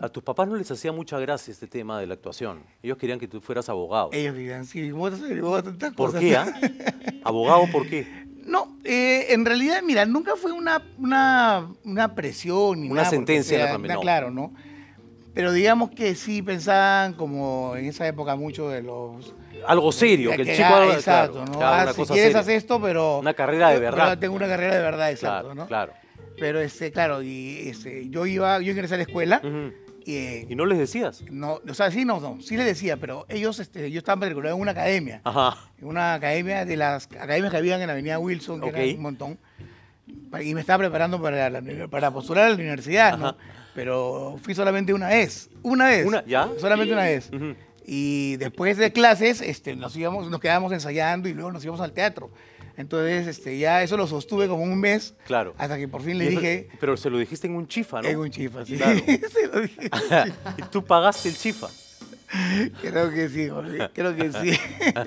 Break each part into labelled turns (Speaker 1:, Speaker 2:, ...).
Speaker 1: A tus papás no les hacía mucha gracia este tema de la actuación. Ellos querían que tú fueras abogado. Ellos dirían, sí, vos
Speaker 2: a tantas cosas. ¿Por qué? Ah?
Speaker 1: ¿Abogado por qué?
Speaker 2: No, eh, en realidad, mira, nunca fue una, presión ni una sentencia Claro, ¿no? Pero digamos que sí pensaban, como en esa época, mucho de los
Speaker 1: algo serio, que, el chico ah, exacto, ¿no? Ah, si quieres esto, pero una carrera de verdad. tengo
Speaker 2: una carrera de verdad, exacto, ¿no? Claro. Pero este, claro, y este, yo iba, yo ingresé a la escuela. Eh, ¿Y no les decías? No, o sea, sí, no, sí les decía, pero ellos, este, yo estaba en una academia. En una academia de las academias que habían en la Avenida Wilson, que era un montón. Y me estaba preparando para, para postular a la universidad, ¿no? Pero fui solamente una vez. Una vez. ¿Ya? Solamente una vez. Y después de clases, este, nos, íbamos, nos quedábamos ensayando y luego nos íbamos al teatro. Entonces, este, ya eso lo sostuve como un mes. Claro. Hasta que por fin le dije.
Speaker 1: Pero se lo dijiste en un chifa, ¿no? En un chifa, sí. Claro. lo dije.
Speaker 2: ¿Y tú pagaste el chifa? Creo que sí, Jorge. Creo que sí.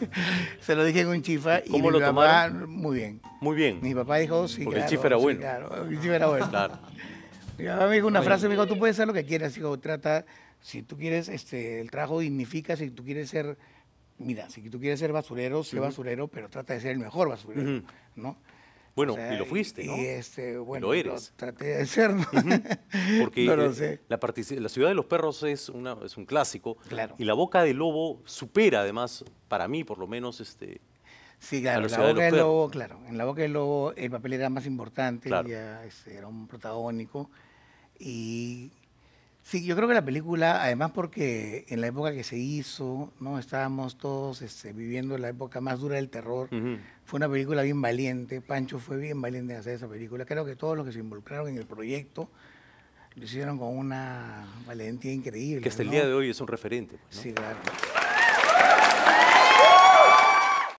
Speaker 2: se lo dije en un chifa. ¿Cómo y lo mi papá, Muy bien. Muy bien. Mi papá dijo, sí, Porque el chifa era bueno. Sí, claro, el chifa era bueno. Claro. Mi papá me dijo una frase, me dijo, tú puedes hacer lo que quieras, hijo, trata, si tú quieres, este, el trabajo dignifica, si tú quieres ser mira, si tú quieres ser basurero, sé basurero, pero trata de ser el mejor basurero, ¿no?
Speaker 1: Bueno, y lo fuiste, ¿no? Este,
Speaker 2: y lo eres. traté de ser, Porque
Speaker 1: La, ciudad de los perros es, un clásico. Claro. Y la boca del lobo supera, además, para mí por lo menos, este, Sí, claro, en la boca del lobo, claro.
Speaker 2: En la boca del lobo el papel era más importante, este, era un protagónico. Y Sí, yo creo que la película, además porque en la época que se hizo, ¿no? Estábamos todos este, viviendo la época más dura del terror. Fue una película bien valiente. Pancho fue bien valiente en hacer esa película. Creo que todos los que se involucraron en el proyecto lo hicieron con una valentía increíble. Que hasta el día de hoy
Speaker 1: es un referente. Pues, sí,
Speaker 2: claro.